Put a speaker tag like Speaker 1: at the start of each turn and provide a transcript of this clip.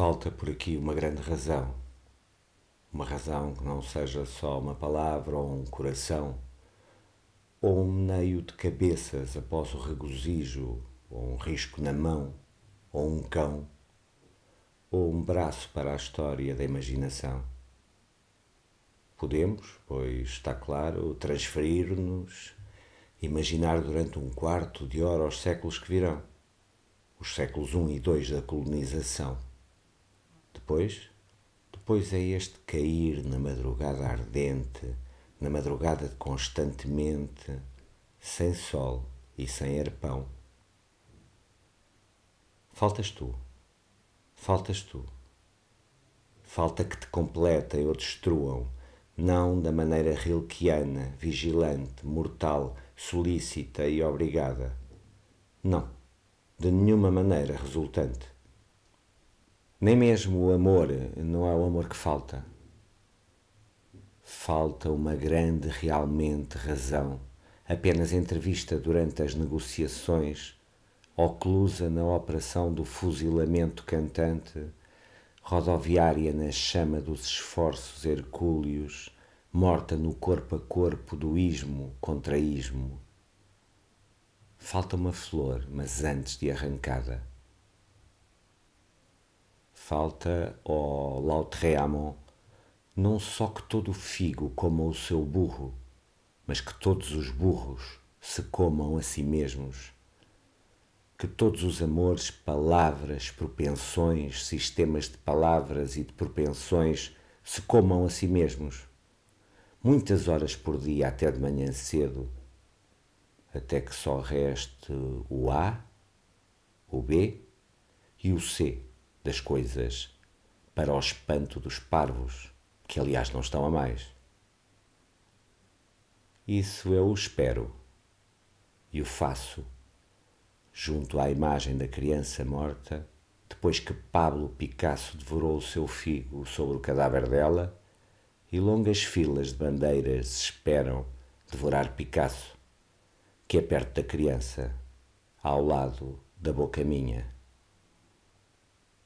Speaker 1: falta por aqui uma grande razão. Uma razão que não seja só uma palavra ou um coração, ou um meio de cabeças após o regozijo, ou um risco na mão, ou um cão, ou um braço para a história da imaginação. Podemos, pois está claro, transferir-nos, imaginar durante um quarto de hora os séculos que virão, os séculos I e II da colonização depois? Depois é este cair na madrugada ardente, na madrugada constantemente, sem sol e sem arpão. Faltas tu, faltas tu. Falta que te completem ou destruam, não da maneira rilquiana, vigilante, mortal, solícita e obrigada. Não, de nenhuma maneira resultante nem mesmo o amor, não é o amor que falta. Falta uma grande, realmente, razão, apenas entrevista durante as negociações, oclusa na operação do fuzilamento cantante, rodoviária na chama dos esforços hercúleos, morta no corpo a corpo do ismo contra ismo. Falta uma flor, mas antes de arrancada Falta ao Lautreamon não só que todo o figo coma o seu burro, mas que todos os burros se comam a si mesmos. Que todos os amores, palavras, propensões, sistemas de palavras e de propensões se comam a si mesmos. Muitas horas por dia, até de manhã cedo, até que só reste o A, o B e o C das coisas para o espanto dos parvos, que aliás não estão a mais. Isso eu espero e o faço junto à imagem da criança morta, depois que Pablo Picasso devorou o seu figo sobre o cadáver dela, e longas filas de bandeiras esperam devorar Picasso, que é perto da criança, ao lado da boca minha.